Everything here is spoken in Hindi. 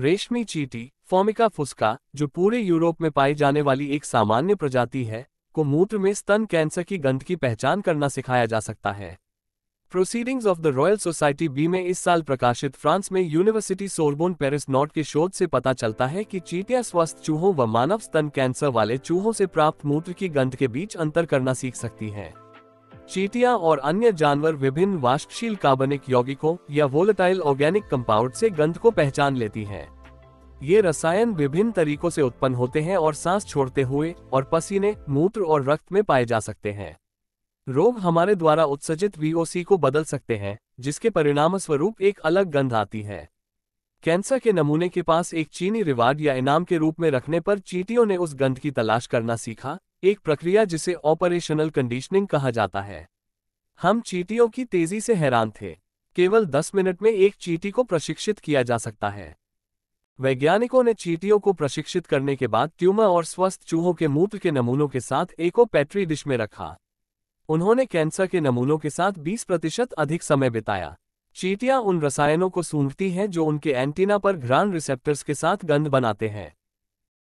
रेशमी चीटी फॉमिका फुस्का जो पूरे यूरोप में पाई जाने वाली एक सामान्य प्रजाति है को मूत्र में स्तन कैंसर की गंध की पहचान करना सिखाया जा सकता है proceedings of the Royal Society B में इस साल प्रकाशित फ्रांस में यूनिवर्सिटी सोरबोन पेरिस नॉट के शोध से पता चलता है कि चीटियां स्वस्थ चूहों व मानव स्तन कैंसर वाले चूहों से प्राप्त मूत्र की गंध के बीच अंतर करना सीख सकती हैं चीटियां और अन्य जानवर विभिन्न वाष्पशील कार्बनिक यौगिकों या वोलेटाइल ऑर्गेनिक कंपाउंड से गंध को पहचान लेती हैं। ये रसायन विभिन्न तरीकों से उत्पन्न होते हैं और सांस छोड़ते हुए और पसीने मूत्र और रक्त में पाए जा सकते हैं रोग हमारे द्वारा उत्सर्जित वीओसी को बदल सकते हैं जिसके परिणाम स्वरूप एक अलग गंध आती है कैंसर के नमूने के पास एक चीनी रिवार्ड या इनाम के रूप में रखने पर चीटियों ने उस गंध की तलाश करना सीखा एक प्रक्रिया जिसे ऑपरेशनल कंडीशनिंग कहा जाता है हम चीटियों की तेजी से हैरान थे केवल 10 मिनट में एक चीटी को प्रशिक्षित किया जा सकता है वैज्ञानिकों ने चीटियों को प्रशिक्षित करने के बाद ट्यूमर और स्वस्थ चूहों के मूत्र के नमूनों के साथ एको पैट्री डिश में रखा उन्होंने कैंसर के नमूनों के साथ 20 प्रतिशत अधिक समय बिताया चीटियां उन रसायनों को सूंघती हैं जो उनके एंटीना पर घ्राण रिसेप्टर्स के साथ गंध बनाते हैं